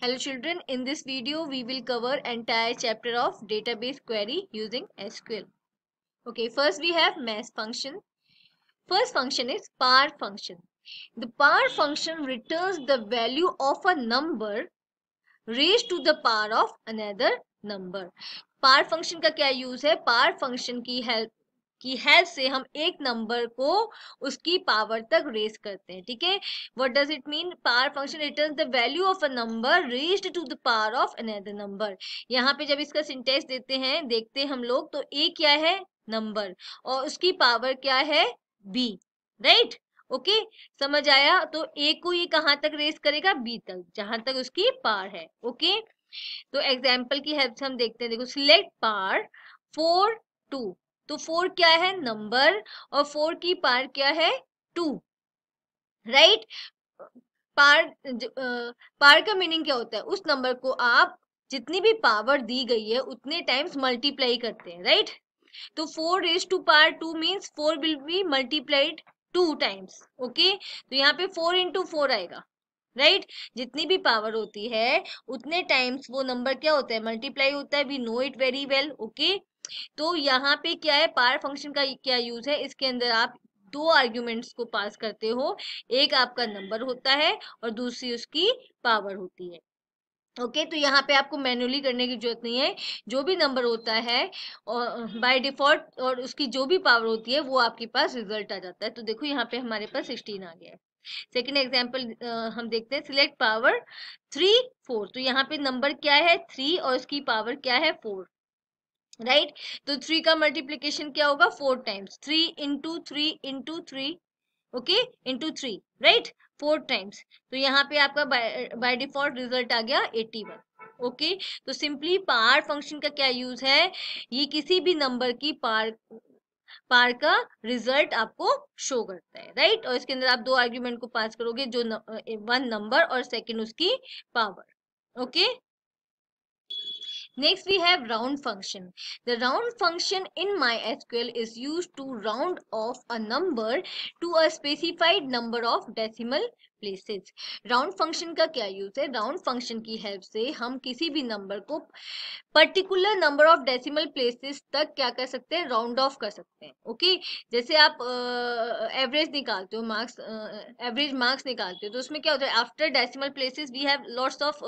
Hello children, in this video we will cover entire chapter of database query using SQL. Okay, first we have mass function. First function is par function. The par function returns the value of a number raised to the power of another number. Par function का क्या use है power function की help कि help से हम एक number को उसकी पावर तक रेस करते हैं ठीक है what does it mean power function return the value of a number raised to the power of another number यहाँ पे जब इसका सिंटेक्स देते हैं देखते हैं हम लोग तो ए क्या है नंबर और उसकी पावर क्या है बी राइट ओके okay? समझ आया तो ए को ये कहाँ तक रेस करेगा बी तक जहां तक उसकी पार है ओके okay? तो एग्जाम्पल की हेल्प से हम देखते हैं देखो सिलेक्ट पार फोर टू तो फोर क्या है नंबर और फोर की पार क्या है टू राइट पार पार का मीनिंग क्या होता है उस नंबर को आप जितनी भी पावर दी गई है उतने टाइम्स मल्टीप्लाई करते हैं राइट तो four raise to power two means four will be multiplied two times okay तो यहाँ पे फोर इंटू फोर आएगा राइट right? जितनी भी पावर होती है उतने टाइम्स वो नंबर क्या होता है मल्टीप्लाई होता है we know it very well okay तो यहाँ पे क्या है पार फंक्शन का क्या यूज है इसके अंदर आप दो आर्ग्यूमेंट्स को पास करते हो एक आपका नंबर होता है और दूसरी उसकी पावर होती है ओके okay, तो यहाँ पे आपको मैन्युअली करने की जरूरत नहीं है जो भी नंबर होता है और बाय डिफॉल्ट और उसकी जो भी पावर होती है वो आपके पास रिजल्ट आ जाता है तो देखो यहाँ पे हमारे पास सिक्सटीन आ गया है सेकेंड एग्जाम्पल हम देखते हैं सिलेक्ट पावर थ्री फोर तो यहाँ पे नंबर क्या है थ्री और उसकी पावर क्या है फोर राइट right? तो थ्री का मल्टीप्लीकेशन क्या होगा four times three into three into three okay into three right four times तो यहाँ पे आपका बाय डिफॉल्ट रिजल्ट आ गया एटी वन ओके तो सिंपली पार फंक्शन का क्या यूज है ये किसी भी नंबर की पार पार का रिजल्ट आपको शो करता है राइट और इसके अंदर आप दो आर्ग्यूमेंट को पास करोगे जो वन नंबर और सेकेंड उसकी power okay okay? Next we have round function. The round function in MySQL is used to round off a number to a specified number of decimal places round function का क्या use है round function की help से हम किसी भी number को particular number of decimal places तक क्या कर सकते हैं राउंड ऑफ कर सकते हैं ओके जैसे आप एवरेज uh, निकालते हो मार्क्स एवरेज मार्क्स निकालते हो तो उसमें क्या होता है after decimal places we have lots of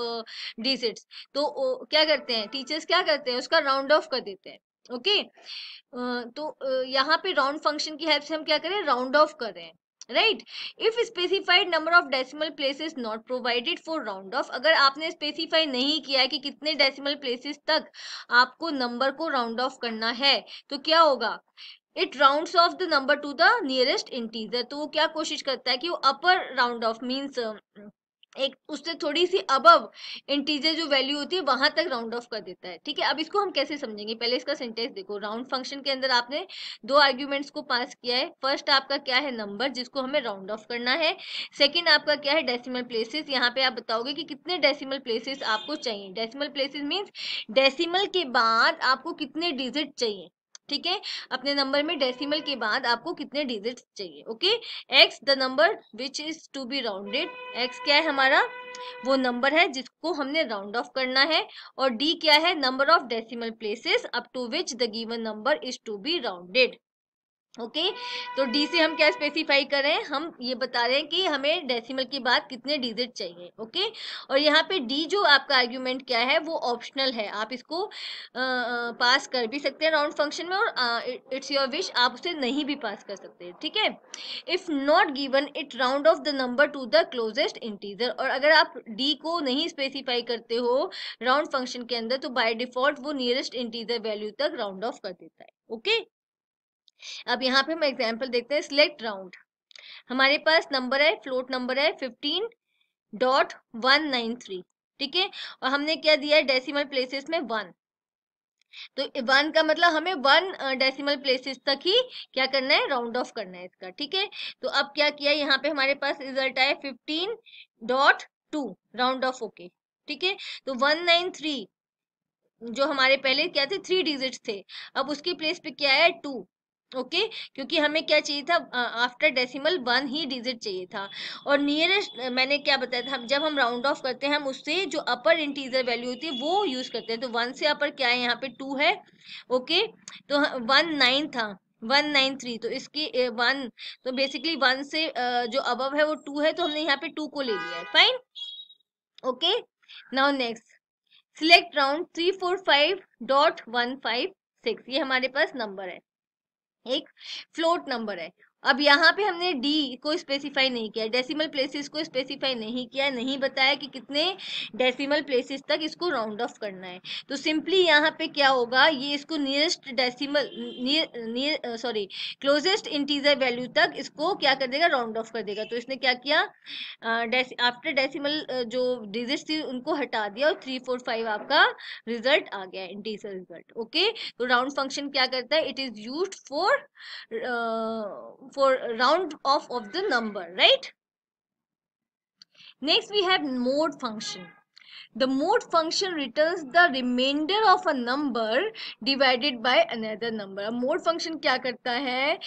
digits तो uh, क्या करते हैं टीचर्स क्या करते हैं उसका राउंड ऑफ कर देते हैं ओके okay? uh, तो यहाँ पे राउंड फंक्शन की हेल्प से हम क्या करें राउंड ऑफ कर रहे हैं right if specified number of decimal places not provided for round off अगर आपने स्पेसिफाई नहीं किया है कि कितने डेसिमल प्लेसेस तक आपको नंबर को राउंड ऑफ करना है तो क्या होगा it round off the number to the nearest integer तो वो क्या कोशिश करता है कि वो अपर राउंड ऑफ मीन्स एक उससे थोड़ी सी अबव इंटीजर जो वैल्यू होती है वहां तक राउंड ऑफ कर देता है ठीक है अब इसको हम कैसे समझेंगे पहले इसका सेंटेंस देखो राउंड फंक्शन के अंदर आपने दो आर्ग्यूमेंट्स को पास किया है फर्स्ट आपका क्या है नंबर जिसको हमें राउंड ऑफ करना है सेकंड आपका क्या है डेसिमल प्लेसेस यहाँ पे आप बताओगे कि कितने डेसीमल प्लेसेस आपको चाहिए डेसीमल प्लेसेस मीन्स डेसीमल के बाद आपको कितने डिजिट चाहिए ठीक है अपने नंबर में डेसिमल के बाद आपको कितने डिजिट्स चाहिए okay x the number which is to be rounded x क्या है हमारा वो नंबर है जिसको हमने राउंड ऑफ करना है और डी क्या है number of decimal places up to which the given number is to be rounded okay okay? तो डी से हम क्या स्पेसिफाई कर रहे हैं हम ये बता रहे हैं कि हमें डेसिमल के बाद कितने डिजिट चाहिए ओके okay? और यहाँ पे डी जो आपका आर्ग्यूमेंट क्या है वो ऑप्शनल है आप इसको आ, पास कर भी सकते हैं राउंड फंक्शन में और इट्स योर विश आप उसे नहीं भी पास कर सकते ठीक है if not given it round off the number to the closest integer और अगर आप डी को नहीं स्पेसिफाई करते हो राउंड फंक्शन के अंदर तो बाई डिफॉल्ट वो नियरेस्ट इंटीजर वैल्यू तक राउंड ऑफ कर देता है ओके okay? अब यहाँ पे हम एग्जाम्पल देखते हैं सिलेक्ट राउंड हमारे पास नंबर है फ्लोट नंबर है fifteen dot one nine three ठीक है और हमने क्या दिया है डेसिमल प्लेसेस में वन तो वन का मतलब हमें वन डेसिमल प्लेसेस तक ही क्या करना है राउंड ऑफ करना है इसका ठीक है तो अब क्या किया यहाँ पे हमारे पास रिजल्ट आया fifteen dot two round off okay ठीक है तो वन नाइन थ्री जो हमारे पहले क्या थे थ्री डिजिट थे अब उसकी प्लेस पे क्या है टू ओके okay? क्योंकि हमें क्या चाहिए था आफ्टर डेसिमल वन ही डिजिट चाहिए था और नियरेस्ट मैंने क्या बताया था जब हम राउंड ऑफ करते हैं हम उससे जो अपर इंटीजर वैल्यू होती है वो यूज़ करते हैं तो वन से अपर क्या है यहाँ पे टू है ओके okay? तो वन नाइन था वन नाइन थ्री तो इसकी वन तो बेसिकली वन से जो अबव है वो टू है तो हमने यहाँ पे टू को ले लिया है fine okay now next select round three four five dot one five six ये हमारे पास नंबर है एक फ्लोट नंबर है अब यहाँ पे हमने डी को स्पेसिफाई नहीं किया डेसिमल प्लेसेस को स्पेसिफाई नहीं किया नहीं बताया कि कितने डेसिमल प्लेसेस तक इसको राउंड ऑफ करना है तो सिंपली यहाँ पे क्या होगा ये इसको nearest decimal near near sorry closest integer value तक इसको क्या कर देगा राउंड ऑफ कर देगा तो इसने क्या किया आफ्टर डेसीमल जो डिजिट थी उनको हटा दिया और थ्री फोर फाइव आपका रिजल्ट आ गया इंटीजर रिजल्ट ओके तो राउंड फंक्शन क्या करता है it is use for for round off of the number, right? Next we have mode function. The mode function returns the remainder of a number divided by another number. a mode function kya karta hai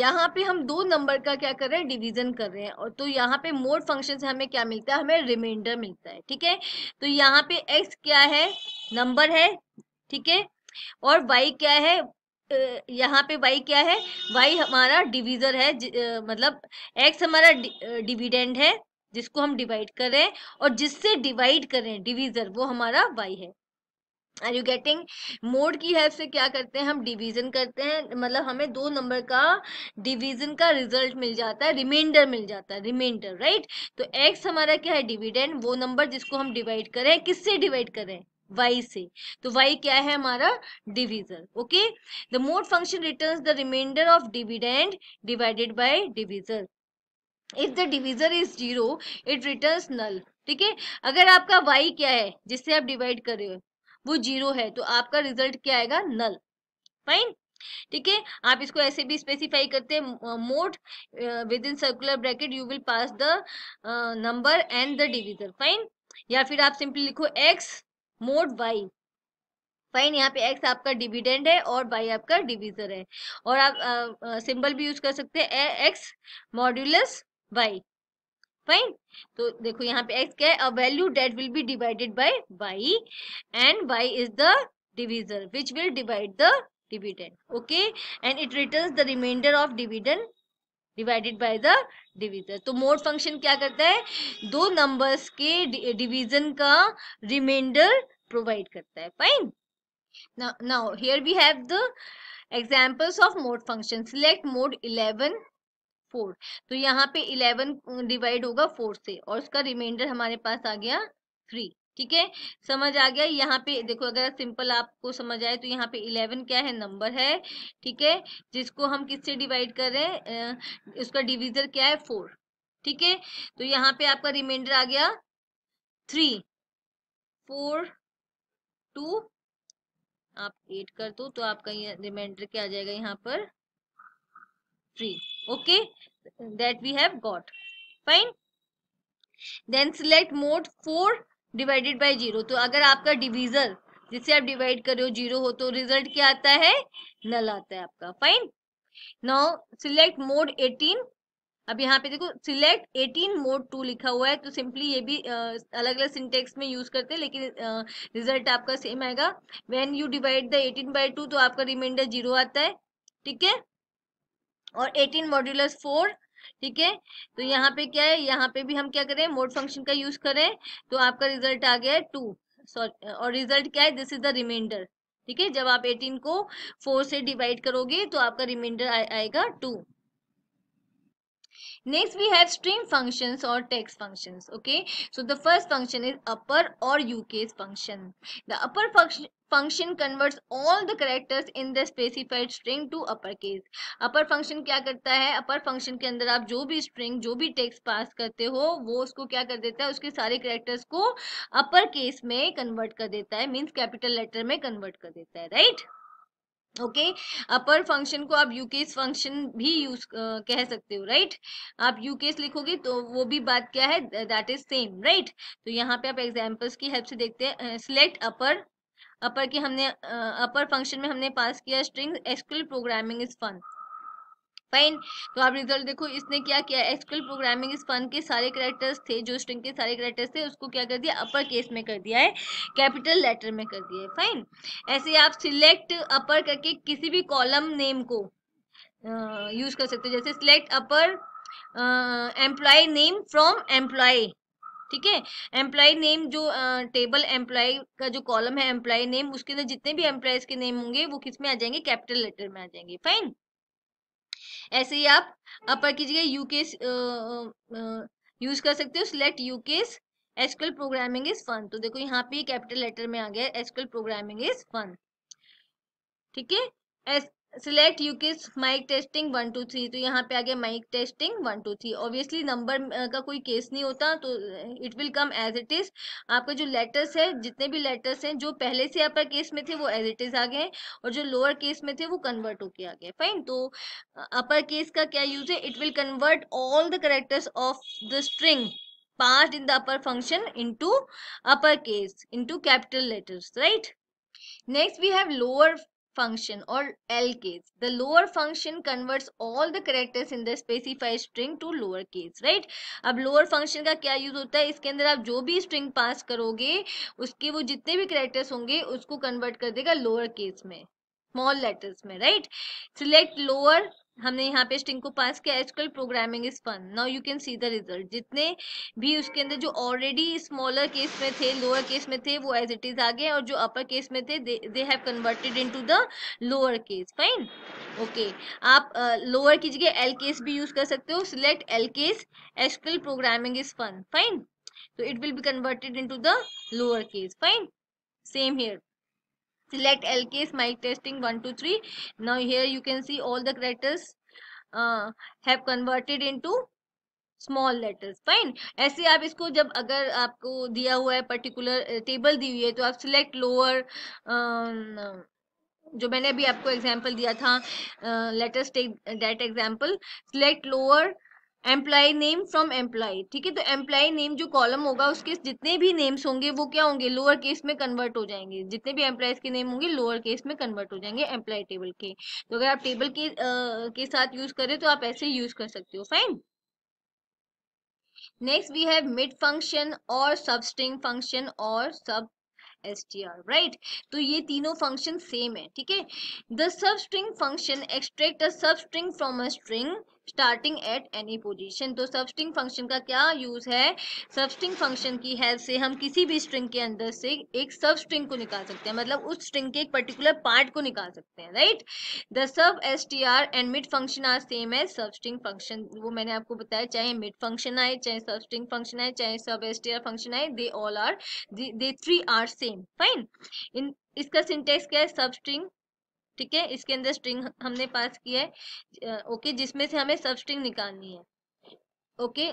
yahan pe hum do number ka kya kar rahe hain division kar rahe hain aur to yahan pe mode function se hame kya milta hai hame remainder milta hai theek hai to yahan pe x kya hai number hai theek hai और y क्या है यहाँ पे Y क्या है Y हमारा divisor है मतलब एक्स हमारा डिविडेंड है जिसको हम डिवाइड कर रहे हैं और जिससे डिवाइड कर रहे हैं वो हमारा वाई है आर यू गेटिंग मोड की हेल्प से क्या करते हैं हम डिवीजन करते हैं मतलब हमें दो नंबर का डिवीजन का रिजल्ट मिल जाता है रिमाइंडर मिल जाता है रिमाइंडर राइट right? तो एक्स हमारा क्या है डिविडेंड वो नंबर जिसको हम डिवाइड करें किससे डिवाइड करें वाई से तो वाई क्या है हमारा division okay the mod function return the reminder of dividend divided by division if the divisor is zero it return null ठीक है अगर आपका वाई क्या है जिससे आप डिवाइड कर रहे हो वो जीरो है तो आपका रिजल्ट क्या आएगा नल फाइन ठीक है आप इसको ऐसे भी स्पेसिफाई करते हैं mod within circular bracket you will pass the number and the divisor fine या फिर आप सिंपली लिखो एक्स मोड बाई फाइन यहाँ पे एक्स आपका डिविडेंड है और बाई आपका डिविजर है और आप सिंबल भी यूज कर सकते हैं एक्स मॉड्यूलस बाई फाइन तो देखो यहाँ पे एक्स क्या है a value that will be divided by y and y is the divisor which will divide the dividend okay and it returns the reminder of dividend divided by the divisor तो mod function क्या करता है दो numbers के division का reminder provide करता है fine now here we have the examples of mod function select mod 11 four तो यहाँ पे इलेवन डिवाइड uh, होगा फोर से और उसका रिमाइंडर हमारे पास आ गया थ्री ठीक है समझ आ गया यहाँ पे देखो अगर सिंपल आपको समझ आए तो यहाँ पे इलेवन क्या है नंबर है ठीक है जिसको हम किससे डिवाइड कर रहे हैं उसका डिविजर क्या है फोर ठीक है तो यहाँ पे आपका रिमाइंडर आ गया थ्री फोर टू आप एट कर दो तो आपका ये रिमाइंडर क्या आ जाएगा यहाँ पर three okay that we have got fine then select mod four divided by zero तो अगर आपका डिवीजर जिससे आप डिवाइड कर रहे हो जीरो हो तो रिजल्ट क्या आता है नल आता है आपका फाइन नाउ सिलेक्ट मोड 18 अब यहाँ पे देखो सिलेक्ट 18 मोड टू लिखा हुआ है तो सिंपली ये भी आ, अलग अलग सिंटेक्स में यूज करते हैं लेकिन रिजल्ट आपका सेम आएगा when you divide the 18 by two तो आपका रिमाइंडर जीरो आता है ठीक है और 18 मॉड्यूलस फोर ठीक है तो यहाँ पे क्या है यहाँ पे भी हम क्या करें मोड फंक्शन का यूज करें तो आपका रिजल्ट आ गया है टू सॉरी और रिजल्ट क्या है दिस इज द रिमाइंडर ठीक है जब आप एटीन को फोर से डिवाइड करोगे तो आपका रिमाइंडर आएगा two next we have stream functions or text functions okay so the first function is upper or uk's function the upper function converts all the characters in the specified string to upper case upper function क्या करता है अपर function के अंदर आप जो भी string जो भी टेक्स्ट पास करते हो वो उसको क्या कर देता है उसके सारे करेक्टर्स को अपर केस में कन्वर्ट कर देता है मीन्स कैपिटल लेटर में कन्वर्ट कर देता है right right? Okay upper function को आप यूकेस फंक्शन भी यूज uh, कह सकते हो राइट right? आप यूकेस लिखोगे तो वो भी बात क्या है दैट इज सेम राइट तो यहाँ पे आप एग्जांपल्स की हेल्प से देखते हैं सिलेक्ट अपर अपर की हमने अपर फंक्शन में हमने पास किया string SQL programming is fun fine तो आप रिजल्ट देखो इसने क्या किया एक्सक्ल प्रोग्रामिंग इज फन के सारे करेक्टर्स थे जो स्ट्रिंग के सारे करेक्टर्स थे उसको क्या कर दिया अपर केस में कर दिया है कैपिटल लेटर में कर दिया है फाइन ऐसे आप सिलेक्ट अपर करके किसी भी कॉलम नेम को यूज कर सकते हो जैसे select upper employ name from employ ठीक है एम्प्लॉय नेम जो टेबल एम्प्लॉय का जो कॉलम है एम्प्लॉय नेम उसके अंदर जितने भी एम्प्लॉयज के नेम होंगे वो किस में आ जाएंगे कैपिटल लेटर में आ जाएंगे फाइन ऐसे ही आप अपर कीजिएगा यूकेस यूज कर सकते हो select ucase SQL programming is fun तो देखो यहाँ पे कैपिटल लेटर में आ गया एसक्यूएल प्रोग्रामिंग इज फन ठीक है select ucase mic testing one two three तो यहाँ पे आ गया mic testing one two three obviously number का कोई केस नहीं होता तो it will come as it is आपका जो लेटर्स है जितने भी लेटर्स हैं जो पहले से अपर केस में थे वो एज इट इज आ गए और जो लोअर केस में थे वो कन्वर्ट होके आ गए फाइन तो अपर केस का क्या यूज है it will convert all the characters of the string pass passed in the upper function into uppercase into capital letters right next we have lower function or L case. The lower function converts all the characters in the specified string to lower case, right? अब lower function का क्या use होता है इसके अंदर आप जो भी string pass करोगे उसके वो जितने भी characters होंगे उसको convert कर देगा lower case में small letters में, right? Select lower हमने यहाँ पे स्ट्रिंग को पास किया SQL programming is fun now you can see the result जितने भी उसके अंदर जो ऑलरेडी स्मॉलर केस में थे लोअर केस में थे वो एज इट इज आ गए और जो अपर केस में थे they have converted into the lower case fine okay आप लोअर की जगह एल केस भी यूज कर सकते हो select lcase SQL programming is fun fine तो it will be converted to the lower case fine same here select lk mic testing 1 2 3 now here you can see all the characters uh, have converted into small letters fine ऐसे आप इसको जब अगर आपको दिया हुआ है पर्टिकुलर टेबल uh, दी हुई है तो आप सिलेक्ट लोअर um, जो मैंने अभी आपको एग्जाम्पल दिया था letters take that example select lower employ name from employ ठीक है तो एम्प्लॉय नेम जो कॉलम होगा उसके जितने भी नेम्स होंगे वो क्या होंगे लोअर केस में कन्वर्ट हो जाएंगे जितने भी एम्प्लॉयज के नेम होंगे लोअर केस में कन्वर्ट हो जाएंगे एम्प्लॉय टेबल के तो अगर आप टेबल के आ, के साथ यूज करें तो आप ऐसे यूज कर सकते हो fine next we have mid function और सबस्ट्रिंग फंक्शन और sub s t are right तो ये तीनों फंक्शन सेम है ठीक है the sub string function extract a substring from a string starting at any position तो सबस्ट्रिंग फंक्शन का क्या यूज़ है सबस्ट्रिंग फंक्शन की हेल्प से हम किसी भी स्ट्रिंग के अंदर से एक सब स्ट्रिंग को निकाल सकते हैं मतलब उस स्ट्रिंग के एक पर्टिकुलर पार्ट को निकाल सकते हैं right the sub s t r and mid function are same है सब स्ट्रिंग फंक्शन वो मैंने आपको बताया चाहे मिड फंक्शन आए चाहे सब स्ट्रिंग फंक्शन आए चाहे सब एस टी आर फंक्शन आए they all are they three are same fine in इसका सिंटेक्स क्या है सब स्ट्रिंग ठीक है इसके अंदर स्ट्रिंग हमने पास किया है ओके जिसमें से हमें सब स्ट्रिंग निकालनी है ओके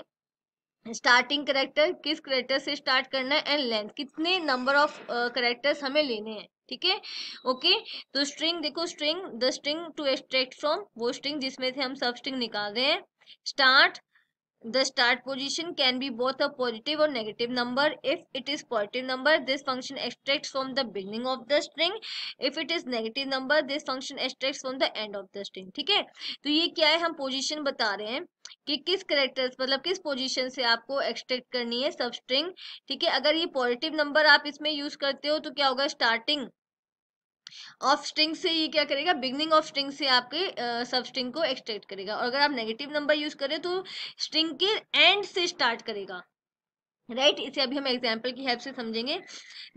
स्टार्टिंग करेक्टर किस करेक्टर से स्टार्ट करना है एंड लेंथ कितने नंबर ऑफ करेक्टर्स हमें लेने हैं ठीक है ओके तो स्ट्रिंग देखो string the string to extract from वो स्ट्रिंग जिसमें से हम सब स्ट्रिंग निकाल रहे हैं start The start position can be both a positive or negative number. If it is positive number, this function extracts from the beginning of the string. If it is negative number, this function extracts from the end of the string. ठीक है तो ये क्या है हम position बता रहे हैं कि किस करेक्टर्स मतलब किस पोजीशन से आपको एक्सट्रैक्ट करनी है सब स्ट्रिंग ठीक है अगर ये पॉजिटिव नंबर आप इसमें यूज करते हो तो क्या होगा स्टार्टिंग ऑफ स्ट्रिंग से ये क्या करेगा बिगनिंग ऑफ स्ट्रिंग से आपके सब स्ट्रिंग को एक्सट्रैक्ट करेगा और अगर आप नेगेटिव नंबर यूज करें तो स्ट्रिंग के एंड से स्टार्ट करेगा राइट right? इसे अभी हम एग्जाम्पल की हेल्प से समझेंगे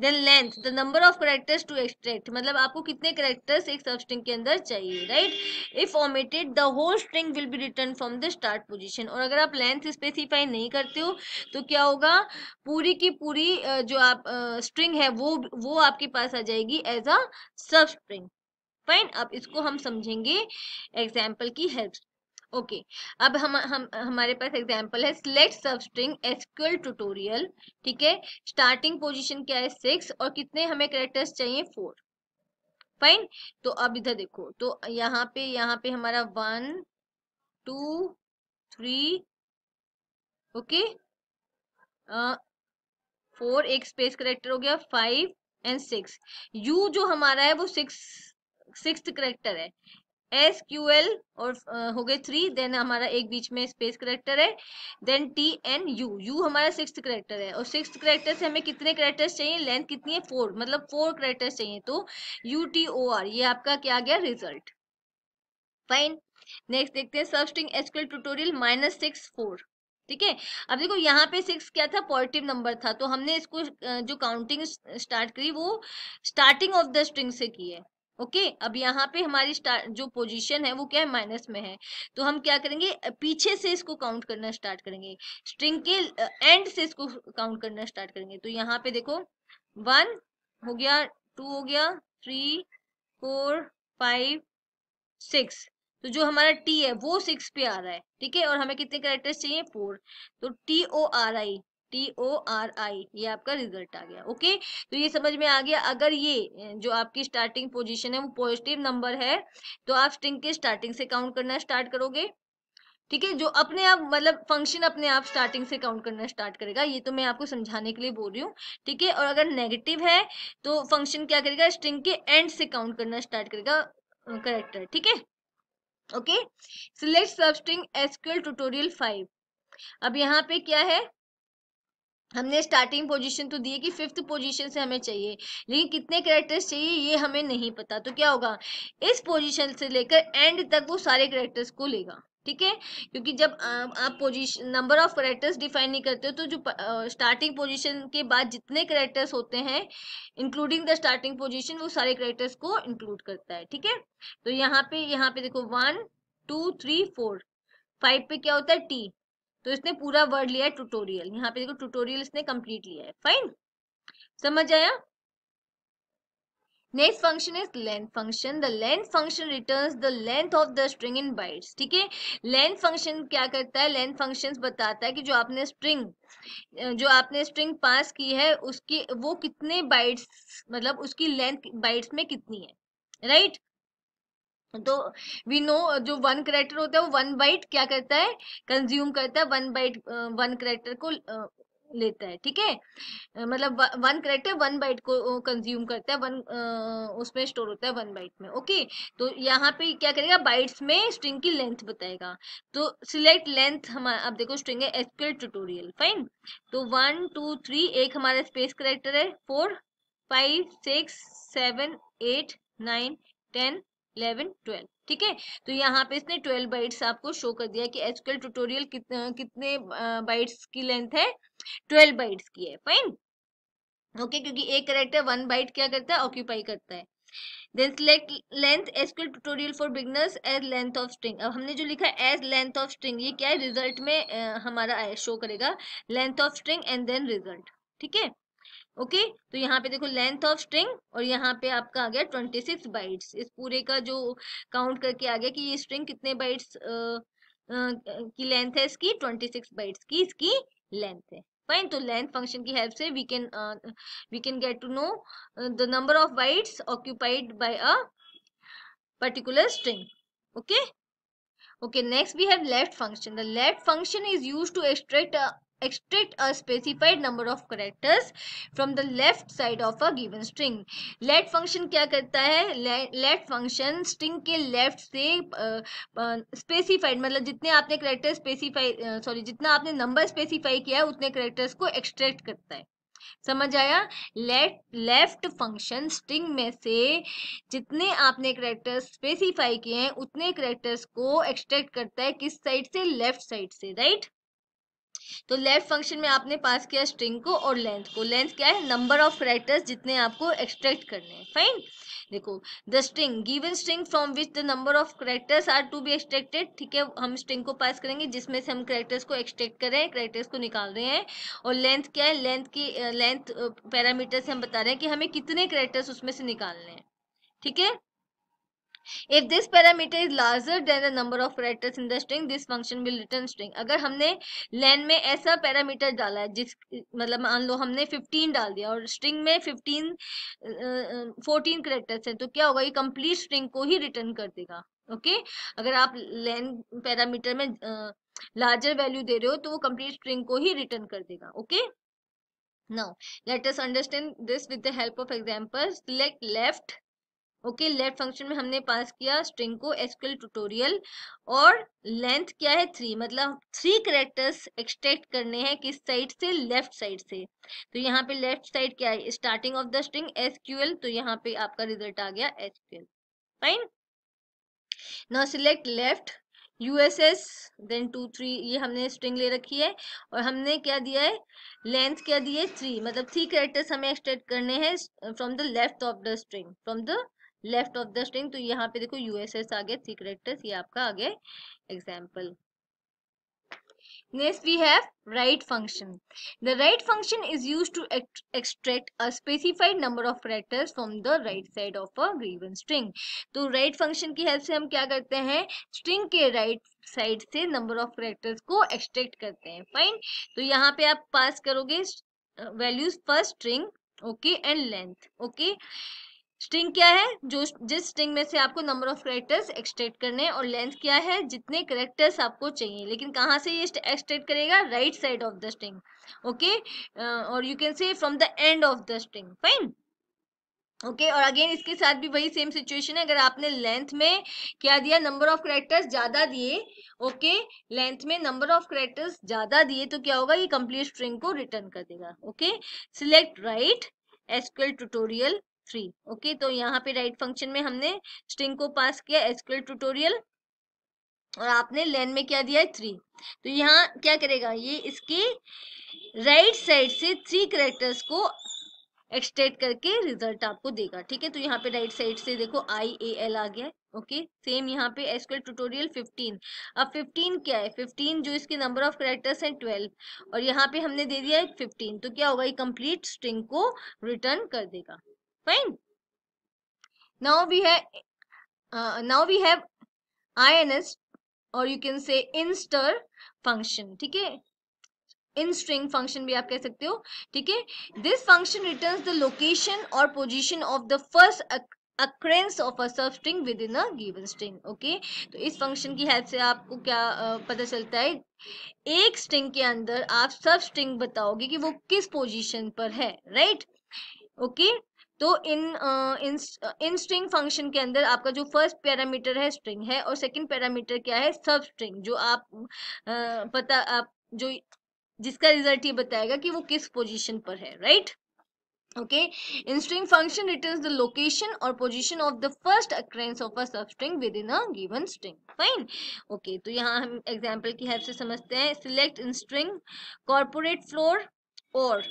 then length the number of characters to extract मतलब आपको कितने करेक्टर्स एक सब स्ट्रिंग के अंदर चाहिए right if omitted the whole string will be return from the start position और अगर आप लेंथ स्पेसिफाई नहीं करते हो तो क्या होगा पूरी की पूरी जो आप स्ट्रिंग है वो वो आपके पास आ जाएगी एज अ सब स्ट्रिंग फाइन अब इसको हम समझेंगे एग्जाम्पल की हेल्प से ओके okay. अब हम हम हमारे पास एग्जांपल है select substring SQL tutorial ठीक है स्टार्टिंग पोजीशन क्या है सिक्स और कितने हमें करेक्टर्स चाहिए फोर फाइन तो अब इधर देखो तो यहाँ पे यहाँ पे हमारा one two three okay four एक स्पेस करेक्टर हो गया फाइव एंड सिक्स यू जो हमारा है वो सिक्स सिक्स करेक्टर है एस क्यू एल और हो गए थ्री देन हमारा एक बीच में स्पेस करेक्टर है then T N U U हमारा सिक्स करेक्टर है और सिक्स करेक्टर से हमें कितने करेक्टर्स चाहिए लेंथ कितनी है फोर मतलब फोर करेक्टर्स चाहिए तो यू टी ओ आर ये आपका क्या गया रिजल्ट फाइन नेक्स्ट देखते हैं string SQL tutorial minus six four ठीक है अब देखो यहाँ पे सिक्स क्या था पॉजिटिव नंबर था तो हमने इसको जो काउंटिंग स्टार्ट करी वो स्टार्टिंग ऑफ द स्ट्रिंग से की है ओके okay, अब यहाँ पे हमारी जो पोजीशन है वो क्या है माइनस में है तो हम क्या करेंगे पीछे से इसको काउंट करना स्टार्ट करेंगे स्ट्रिंग के एंड से इसको काउंट करना स्टार्ट करेंगे तो यहाँ पे देखो वन हो गया टू हो गया थ्री फोर फाइव सिक्स तो जो हमारा टी है वो सिक्स पे आ रहा है ठीक है और हमें कितने कैरेक्टर्स चाहिए फोर तो T O R I T O R I ये आपका रिजल्ट आ गया ओके तो ये समझ में आ गया अगर ये जो आपकी स्टार्टिंग पोजिशन है वो पॉजिटिव नंबर है तो आप स्ट्रिंग के स्टार्टिंग से काउंट करना स्टार्ट करोगे ठीक है जो अपने आप मतलब फंक्शन अपने आप स्टार्टिंग से काउंट करना स्टार्ट करेगा ये तो मैं आपको समझाने के लिए बोल रही हूँ ठीक है और अगर नेगेटिव है तो फंक्शन क्या करेगा स्ट्रिंग के एंड से काउंट करना स्टार्ट करेगा करेक्टर ठीक है okay select substring SQL tutorial five अब यहाँ पे क्या है हमने स्टार्टिंग पोजीशन तो दी है कि फिफ्थ पोजीशन से हमें चाहिए लेकिन कितने करेक्टर्स चाहिए ये हमें नहीं पता तो क्या होगा इस पोजीशन से लेकर एंड तक वो सारे करेक्टर्स को लेगा ठीक है क्योंकि जब आप position number of characters define नहीं करते हो तो जो स्टार्टिंग पोजीशन के बाद जितने करेक्टर्स होते हैं इंक्लूडिंग द स्टार्टिंग पोजिशन वो सारे करेक्टर्स को इंक्लूड करता है ठीक है तो यहाँ पे यहाँ पे देखो one two three four five पे क्या होता है टी तो इसने पूरा वर्ड लिया है ट्यूटोरियल यहाँ पे देखो ट्यूटोरियल इसने कंप्लीट लिया है फाइन समझ आया next function is length function the length function returns the length of the string in bytes ठीक है लेंथ फंक्शन क्या करता है लेंथ फंक्शन बताता है कि जो आपने स्ट्रिंग जो आपने स्ट्रिंग पास की है उसकी वो कितने बाइट्स मतलब उसकी लेंथ बाइट्स में कितनी है राइट तो वी नो जो वन करेक्टर होता है वो वन बाइट क्या करता है कंज्यूम करता है वन बाइट वन करेक्टर को लेता है ठीक है मतलब वन करेक्टर वन बाइट को कंज्यूम करता है वन उसमें स्टोर होता है वन बाइट में ओके तो यहाँ पे क्या करेगा बाइट्स में स्ट्रिंग की लेंथ बताएगा तो सिलेक्ट लेंथ हमारा आप देखो स्ट्रिंग है एसक्यूएल ट्यूटोरियल फाइन तो वन टू थ्री एक हमारा स्पेस करेक्टर है four five six seven eight nine ten eleven twelve ठीक है तो यहाँ पे इसने ट्वेल्व बाइट्स आपको शो कर दिया कि एसक्यूएल ट्यूटोरियल कितने कितने बाइट्स की लेंथ है ट्वेल्व बाइट्स की है फाइन ओके okay, क्योंकि एक करेक्टर वन बाइट क्या करता है ऑक्यूपाई करता है then select length SQL tutorial for beginners as length of string अब हमने जो लिखा है एज लेंथ ऑफ स्ट्रिंग ये क्या है रिजल्ट में आ, हमारा शो करेगा length of string and then result ठीक है ओके okay? तो यहाँ पे देखो लेंथ ऑफ स्ट्रिंग और यहाँ पे आपका आ गया ट्वेंटी सिक्स बाइट्स इस पूरे का जो काउंट करके आ गया कि ये स्ट्रिंग कितने बाइट्स की लेंथ है इसकी ट्वेंटी सिक्स बाइट्स की इसकी लेंथ है फाइन तो लेंथ फंक्शन की हेल्प से we can we can get to know the number of bytes occupied by a particular string okay okay next we have left function the left function is used to extract extract a specified number of characters from the left side of a given string. let function क्या करता है let function string के left से uh, uh, specified मतलब जितने आपने character specify sorry uh, जितना आपने number specify किया है उतने characters को extract करता है समझ आया लेट लेफ्ट फंक्शन स्ट्रिंग में से जितने आपने करेक्टर्स स्पेसिफाई किए हैं उतने करेक्टर्स को एक्सट्रैक्ट करता है किस साइड से लेफ्ट साइड से राइट तो लेफ्ट फंक्शन में आपने पास किया स्ट्रिंग को और लेंथ को लेंथ क्या है नंबर ऑफ करेक्टर्स जितने आपको एक्सट्रैक्ट करने हैं फाइन देखो the string given string from which the number of characters are to be extracted ठीक है हम स्ट्रिंग को पास करेंगे जिसमें से हम करेक्टर्स को एक्सट्रैक्ट कर रहे हैं करेक्टर्स को निकाल रहे हैं और लेंथ क्या है लेंथ की लेंथ पैरामीटर uh, से हम बता रहे हैं कि हमें कितने करेक्टर्स उसमें से निकालने हैं ठीक है if this parameter is larger than the number of characters in the string, this function will return string. अगर हमने लेन में ऐसा पैरामीटर डाला है जिस मतलब मान लो हमने 15 डाल दिया और स्ट्रिंग में 15 14 करेक्टर्स हैं तो क्या होगा ये कंप्लीट स्ट्रिंग को ही रिटर्न कर देगा ओके okay? अगर आप लेन पैरामीटर में लार्जर वैल्यू दे रहे हो तो वो कंप्लीट स्ट्रिंग को ही रिटर्न कर देगा okay now let us understand this with the help of example select left okay let function में हमने पास किया स्ट्रिंग को एसक्यूएल ट्यूटोरियल और लेंथ क्या है थ्री मतलब थ्री करेक्टर्स एक्सट्रैक्ट करने हैं किस साइड से लेफ्ट साइड से तो यहाँ पे लेफ्ट साइड क्या है starting of the string SQL तो यहाँ पे आपका रिजल्ट आ गया SQL fine now select left USS then two three ये हमने स्ट्रिंग ले रखी है और हमने क्या दिया है लेंथ क्या दी है थ्री मतलब थ्री करेक्टर्स हमें एक्सट्रैक्ट करने हैं from the left of the string from the left of the string तो यहाँ पे देखो यूएसएस आ गया थ्री करेक्टर्स ये आपका आ गया example Next we have write function. The write function is used to ext extract a specified number of characters from the right side of a given string. तो write function की help से हम क्या करते हैं string के right side से number of characters को एक्सट्रैक्ट करते हैं फाइन तो यहाँ पे आप पास करोगे values first string okay and length okay string क्या है जो जिस स्ट्रिंग में से आपको नंबर ऑफ करेक्टर्स एक्सट्रेक्ट करने और लेंथ क्या है जितने करेक्टर्स आपको चाहिए लेकिन कहाँ से ये एक्सट्रेक्ट करेगा right side of the string okay और you can say from the end of the string fine okay okay, और अगेन इसके साथ भी वही सेम सिचुएशन है अगर आपने लेंथ में क्या दिया नंबर ऑफ करेक्टर्स ज्यादा दिए ओके लेंथ में नंबर ऑफ करेक्टर्स ज्यादा दिए तो क्या होगा ये कंप्लीट स्ट्रिंग को रिटर्न कर देगा okay select right SQL tutorial three okay तो यहाँ पे राइट फंक्शन में हमने स्ट्रिंग को पास किया एसक्यूएल ट्यूटोरियल और आपने लेन में क्या दिया है थ्री तो यहाँ क्या करेगा ये इसके राइट साइड से थ्री करेक्टर्स को एक्सट्रैक्ट करके रिजल्ट आपको देगा ठीक है तो यहाँ पे राइट साइड से देखो आई ए एल आ गया ओके सेम यहाँ पे एसक्यूएल ट्यूटोरियल 15 अब 15 क्या है 15 जो इसके नंबर ऑफ करेक्टर्स हैं 12 और यहाँ पे हमने दे दिया है 15 तो क्या होगा ये कंप्लीट स्ट्रिंग को रिटर्न कर देगा Fine. Now we have uh, now we have INS और you can say instr function ठीक है इन स्ट्रिंग फंक्शन भी आप कह सकते हो ठीक है this function return the location और position of the first occurrence of a substring within a given string okay तो इस फंक्शन की हेल्प से आपको क्या पता चलता है एक स्ट्रिंग के अंदर आप सब स्ट्रिंग बताओगे कि वो किस पोजिशन पर है राइट right? Okay okay? तो इन इन इन स्ट्रिंग फंक्शन के अंदर आपका जो फर्स्ट पैरामीटर है स्ट्रिंग है और सेकंड पैरामीटर क्या है सब स्ट्रिंग जो आप आ, पता आप जो जिसका रिजल्ट ये बताएगा कि वो किस पोजीशन पर है right okay in string function return the location और position of the first occurrence of a string within a given string fine okay तो यहाँ हम एग्जाम्पल की हेल्प से समझते हैं select in string corporate floor और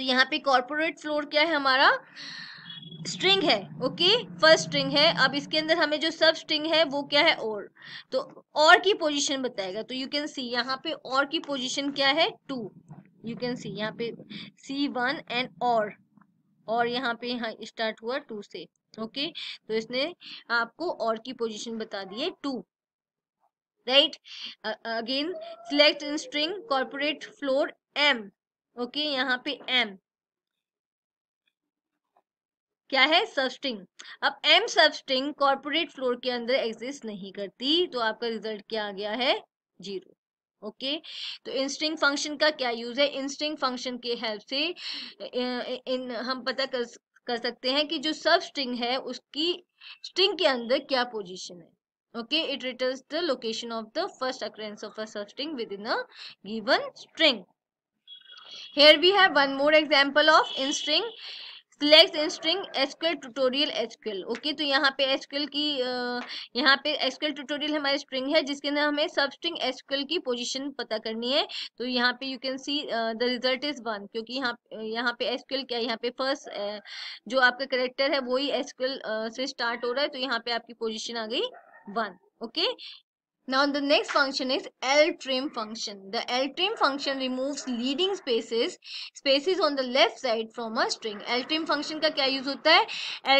तो यहाँ पे कॉर्पोरेट फ्लोर क्या है हमारा स्ट्रिंग है ओके फर्स्ट स्ट्रिंग है अब इसके अंदर हमें जो सब स्ट्रिंग है वो क्या है और तो और की पोजीशन बताएगा तो यू कैन सी यहाँ पे और की पोजीशन क्या है टू यू कैन सी यहाँ पे सी वन एंड और और यहाँ पे यहाँ स्टार्ट हुआ टू से ओके okay? तो इसने आपको और की पोजीशन बता दी है two right again select in string corporate floor M okay यहाँ पे एम क्या है सबस्ट्रिंग अब एम सबस्ट्रिंग कॉर्पोरेट फ्लोर के अंदर एग्जिस्ट नहीं करती तो आपका रिजल्ट क्या आ गया है जीरो ओके okay? तो इंस्टिंग फंक्शन का क्या यूज है इंस्टिंग फंक्शन के हेल्प से इन हम पता कर कर सकते हैं कि जो सब स्ट्रिंग है उसकी स्ट्रिंग के अंदर क्या पोजीशन है okay it returns the location of the first occurrence of a substring within a given string here we have one more example of in string select in string SQL tutorial SQL okay तो यहाँ पे SQL की यहाँ पे SQL tutorial हमारी string है जिसके अंदर हमें सब स्ट्रिंग एसक्यूएल की पोजीशन पता करनी है तो यहाँ पे you can see the result is one क्योंकि यहाँ यहाँ पे एसक्यूएल क्या यहाँ पे फर्स्ट uh, जो आपका करेक्टर है वही एसक्यूएल uh, से स्टार्ट हो रहा है तो यहाँ पे आपकी पोजिशन आ गई one okay Now the next function is ltrim function. The ltrim function removes leading spaces, spaces on the left side from a string. ltrim function का क्या use होता है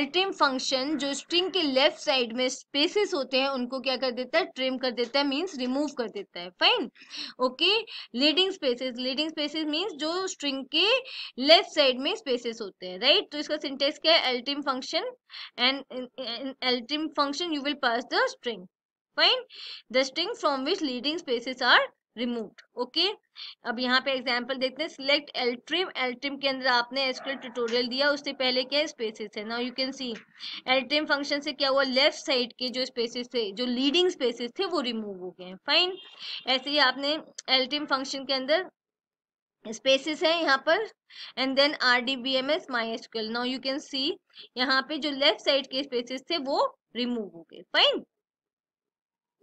ltrim function जो string के left side में spaces होते हैं उनको क्या कर देता है trim कर देता है means remove कर देता है Fine? Okay? leading spaces leading spaces means जो string के left side में spaces होते हैं right? तो इसका syntax क्या है ltrim function and in, in ltrim function you will pass the string fine the string from which leading spaces are remove okay अब यहाँ पे एग्जाम्पल देखते हैं सिलेक्ट एल्ट्रिम एल्ट्रिम के अंदर आपने एसक्यूएल ट्यूटोरियल दिया उससे पहले क्या स्पेसिस है now you can see LTRIM function से क्या हुआ लेफ्ट साइड के जो स्पेसिस थे जो लीडिंग स्पेसिस थे वो रिमूव हो गए फाइन ऐसे ही आपने एल्ट्रिम फंक्शन के अंदर स्पेसिस है यहाँ पर and then R D B M S my SQL now you can see यहाँ पे जो लेफ्ट साइड के स्पेसिस थे वो रिमूव हो गए फाइन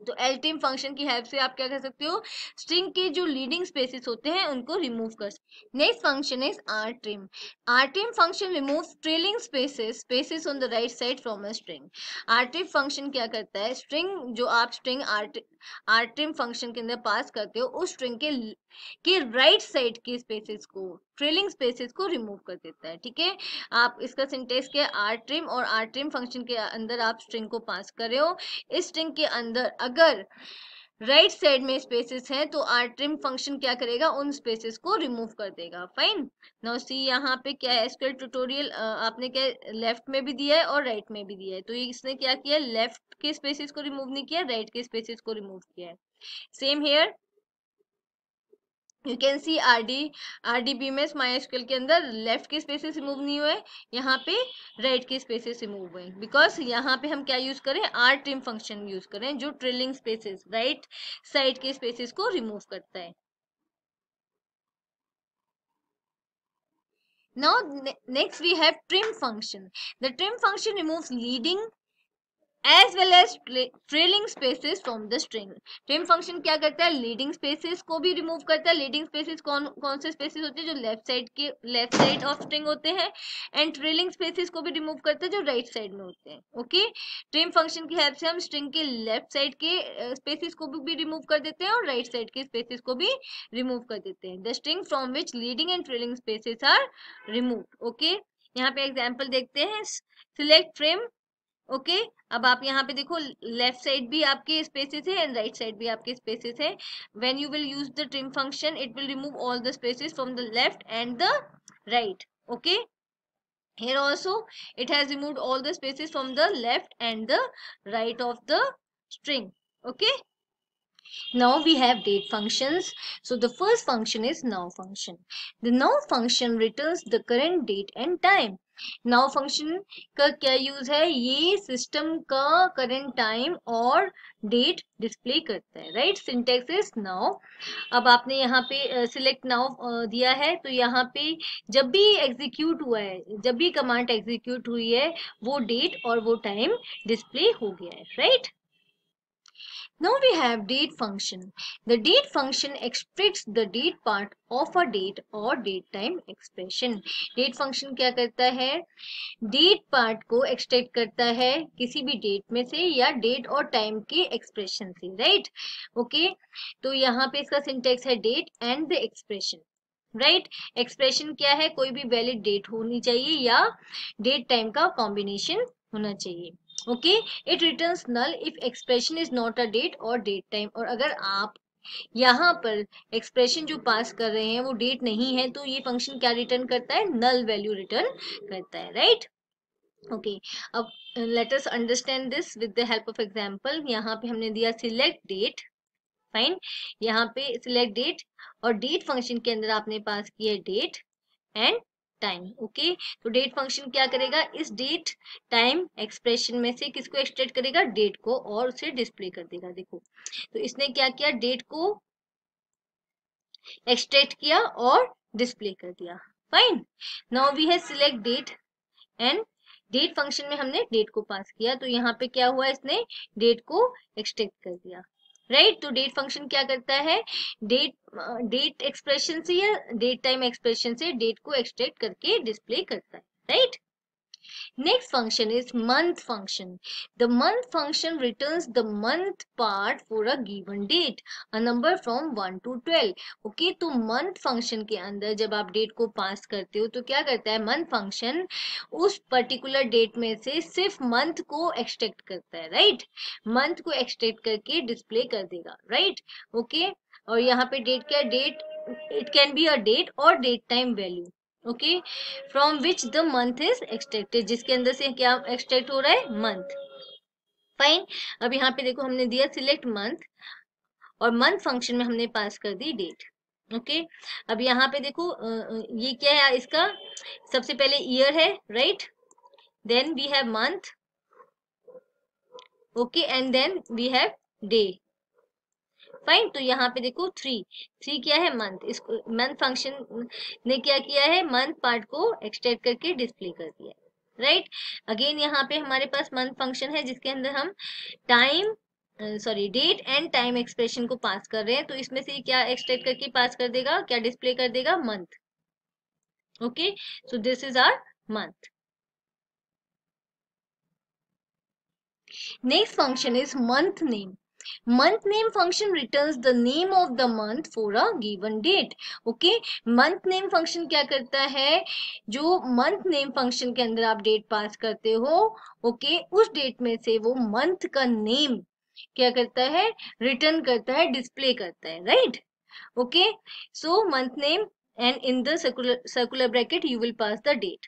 तो टीम फंक्शन की हेल्प से आप क्या कर सकते हो स्ट्रिंग के जो लीडिंग स्पेसेस होते हैं उनको रिमूव कर सकते next function is R trim R trim function remove trailing spaces spaces on the right side from a string R trim function क्या करता है स्ट्रिंग जो आप string R R trim function के अंदर पास करते हो उस स्ट्रिंग के के राइट साइड की स्पेसेस को ट्रेलिंग स्पेसेस को रिमूव कर देता है ठीक है आप इसका सिंटेक्स के आर ट्रिम और आर ट्रिम फंक्शन के अंदर आप स्ट्रिंग को पास कर रहे हो इस स्ट्रिंग के अंदर अगर राइट right साइड में स्पेसेस हैं तो आर ट्रिम फंक्शन क्या करेगा उन स्पेसेस को रिमूव कर देगा फाइन नाउ सी यहाँ पे क्या है एसक्यूएल ट्यूटोरियल आपने क्या लेफ्ट में भी दिया है और राइट right में भी दिया है तो ये इसने क्या किया लेफ्ट के स्पेसेस को रिमूव नहीं किया राइट right के स्पेसेस को रिमूव किया है same here you can see R D R D B में माइस्क्यूएल के अंदर लेफ्ट के स्पेसेस रिमूव नहीं हुए यहाँ पे राइट के स्पेसेस रिमूव हुए बिकॉज यहाँ पे हम क्या यूज करें आर ट्रिम फंक्शन यूज करें जो ट्रिलिंग स्पेसेस राइट साइड के स्पेसेस को रिमूव करता है now next we have trim function the trim function remove leading as well as trailing spaces from the string trim function क्या करता है leading spaces को भी रिमूव करता है लीडिंग स्पेसिस कौन कौन से स्पेसिस होते हैं जो लेफ्ट साइड के लेफ्ट साइड ऑफ स्ट्रिंग होते हैं एंड ट्रेलिंग स्पेसिस को भी रिमूव करता है जो राइट right साइड में होते हैं ओके ट्रेम फंक्शन की हेल्प से हम स्ट्रिंग के लेफ्ट साइड के स्पेसिस को भी रिमूव कर देते हैं और राइट right साइड के स्पेसिस को भी रिमूव कर देते हैं the string from which leading and trailing spaces are remove okay यहाँ पे एग्जाम्पल देखते हैं सिलेक्ट फ्रेम ओके अब आप यहाँ पे देखो लेफ्ट साइड भी आपके स्पेसेस है एंड राइट साइड भी आपके स्पेसेस है when you will use the trim function it will remove all the spaces from the left and the right okay here also it has remove all the spaces from the left and the right of the string okay now we have date functions so the first function is now function the now function returns the current date and time now function का क्या use है ये system का current time और date display करता है right syntax is now अब आपने यहाँ पे सिलेक्ट uh, नाउ uh, दिया है तो यहाँ पे जब भी एग्जीक्यूट हुआ है जब भी कमांड एग्जीक्यूट हुई है वो डेट और वो टाइम डिस्प्ले हो गया है right right? Now we have date function. The date function expresses the date part of a date or date time expression. Date function क्या करता है Date part को extract करता है किसी भी date में से या date और time के expression से right? Okay? तो यहाँ पे इसका syntax है date and the expression. Right right? Expression क्या है कोई भी वैलिड डेट होनी चाहिए या डेट टाइम का कॉम्बिनेशन होना चाहिए okay it returns null if expression is not a date और डेट टाइम और अगर आप यहाँ पर एक्सप्रेशन जो पास कर रहे हैं वो डेट नहीं है तो ये फंक्शन क्या रिटर्न करता है नल वैल्यू रिटर्न करता है राइट right? ओके अब let us understand this with the help of example यहाँ पे हमने दिया सिलेक्ट डेट फाइन यहाँ पे सिलेक्ट डेट और डेट फंक्शन के अंदर आपने पास किया डेट एंड टाइम ओके तो डेट फंक्शन क्या करेगा इस डेट टाइम एक्सप्रेशन में से किसको एक्सट्रैक्ट करेगा डेट को और उसे डिस्प्ले कर देगा देखो तो इसने क्या किया डेट को एक्सट्रैक्ट किया और डिस्प्ले कर दिया fine now we have select date and date function में हमने डेट को पास किया तो यहाँ पे क्या हुआ इसने डेट को एक्सट्रैक्ट कर दिया राइट तो डेट फंक्शन क्या करता है डेट डेट एक्सप्रेशन से या डेट टाइम एक्सप्रेशन से डेट को एक्सट्रैक्ट करके डिस्प्ले करता है right Next function is month function. The month function returns the month part for a given date, a number from 1 to 12. Okay okay, तो month function के अंदर जब आप डेट को पास करते हो तो क्या करता है मंथ फंक्शन उस पर्टिकुलर डेट में से सिर्फ मंथ को एक्सट्रैक्ट करता है राइट मंथ को एक्सट्रैक्ट करके डिस्प्ले कर देगा राइट ओके okay? और यहाँ पे डेट क्या date it can be a date और date time value okay from which the month is extracted जिसके अंदर से क्या एक्सट्रेक्ट हो रहा है मंथ फाइन अब यहाँ पे देखो हमने दिया सिलेक्ट मंथ और मंथ फंक्शन में हमने पास कर दी डेट ओके अब यहाँ पे देखो ये क्या है इसका सबसे पहले ईयर है right then we have month okay and then we have day fine तो यहाँ पे देखो थ्री थ्री क्या है मंथ इसको मंथ फंक्शन ने क्या किया है मंथ पार्ट को एक्सटेंड करके डिस्प्ले कर दिया है राइट अगेन यहाँ पे हमारे पास मंथ फंक्शन है जिसके अंदर हम time sorry date and time expression को पास कर रहे हैं तो इसमें से क्या एक्सट्रैक्ट करके पास कर देगा क्या डिस्प्ले कर देगा month okay so this is our month next function is month name month name function returns the name of the month for a given date okay month name function क्या करता है जो month name function के अंदर आप date pass करते हो okay okay, उस date में से वो month का name क्या करता है रिटर्न करता है डिस्प्ले करता है right okay so month name and in the circular circular bracket you will pass the date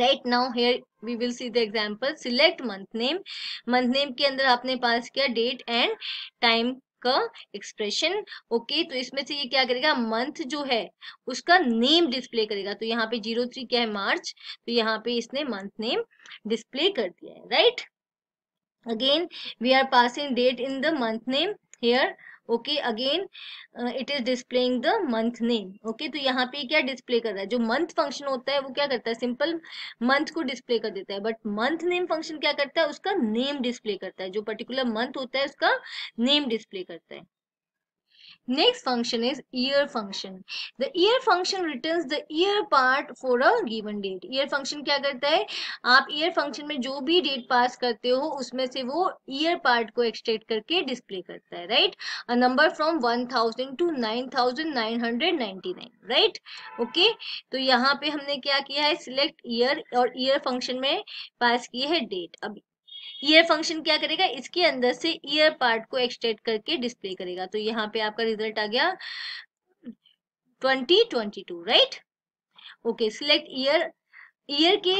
right now here we will see the example select month name month name के अंदर आपने pass किया date and time का expression okay okay, तो इसमें से ये क्या करेगा मंथ जो है उसका नेम डिस्प्ले करेगा तो यहाँ पे जीरो थ्री क्या है मार्च तो यहाँ पे इसने मंथ नेम डिस्प्ले कर दिया है right again we are passing date in the month name here okay again it is displaying the month name okay तो यहाँ पे क्या डिस्प्ले कर रहा है जो मंथ फंक्शन होता है वो क्या करता है सिंपल मंथ को डिस्प्ले कर देता है बट मंथ नेम फंक्शन क्या करता है उसका नेम डिस्प्ले करता है जो पर्टिकुलर मंथ होता है उसका नेम डिस्प्ले करता है Next function is year function. The year function returns the year part for a given date. Year function क्या करता है आप year function में जो भी date pass करते हो उसमें से वो year part को extract करके display करता है right? A number from 1000 to 9999 right? Okay? तो यहाँ पे हमने क्या किया है select year और year function में pass की है date. अब ईयर फंक्शन क्या करेगा इसके अंदर से ईयर पार्ट को एक्सटेट करके डिस्प्ले करेगा तो यहाँ पे आपका रिजल्ट आ गया 2022 right okay select year year के